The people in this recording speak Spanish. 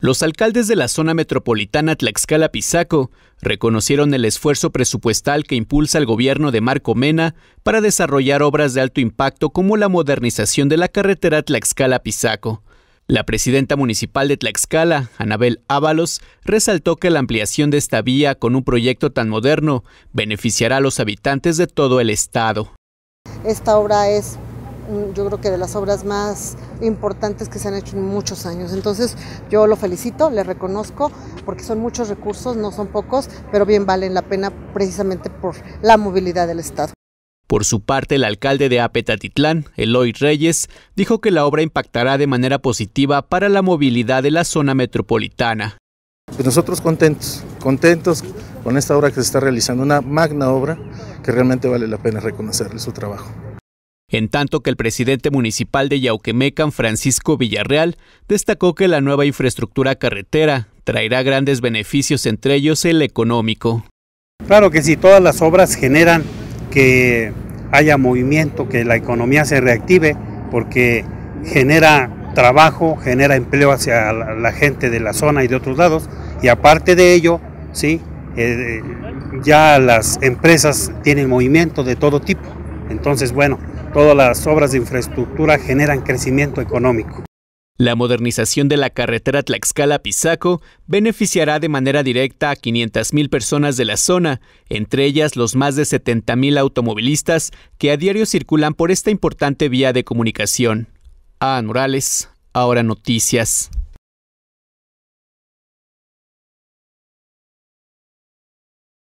Los alcaldes de la zona metropolitana Tlaxcala-Pizaco reconocieron el esfuerzo presupuestal que impulsa el gobierno de Marco Mena para desarrollar obras de alto impacto como la modernización de la carretera Tlaxcala-Pizaco. La presidenta municipal de Tlaxcala, Anabel Ábalos, resaltó que la ampliación de esta vía con un proyecto tan moderno beneficiará a los habitantes de todo el estado. Esta obra es yo creo que de las obras más importantes que se han hecho en muchos años. Entonces yo lo felicito, le reconozco, porque son muchos recursos, no son pocos, pero bien valen la pena precisamente por la movilidad del Estado. Por su parte, el alcalde de Apetatitlán, Eloy Reyes, dijo que la obra impactará de manera positiva para la movilidad de la zona metropolitana. Pues nosotros contentos, contentos con esta obra que se está realizando, una magna obra que realmente vale la pena reconocerle su trabajo. En tanto que el presidente municipal de Yauquemecan, Francisco Villarreal, destacó que la nueva infraestructura carretera traerá grandes beneficios, entre ellos el económico. Claro que sí, todas las obras generan que haya movimiento, que la economía se reactive, porque genera trabajo, genera empleo hacia la gente de la zona y de otros lados, y aparte de ello, sí, eh, ya las empresas tienen movimiento de todo tipo. Entonces, bueno, todas las obras de infraestructura generan crecimiento económico. La modernización de la carretera Tlaxcala-Pisaco beneficiará de manera directa a 500.000 personas de la zona, entre ellas los más de 70.000 automovilistas que a diario circulan por esta importante vía de comunicación. A Morales, ahora noticias.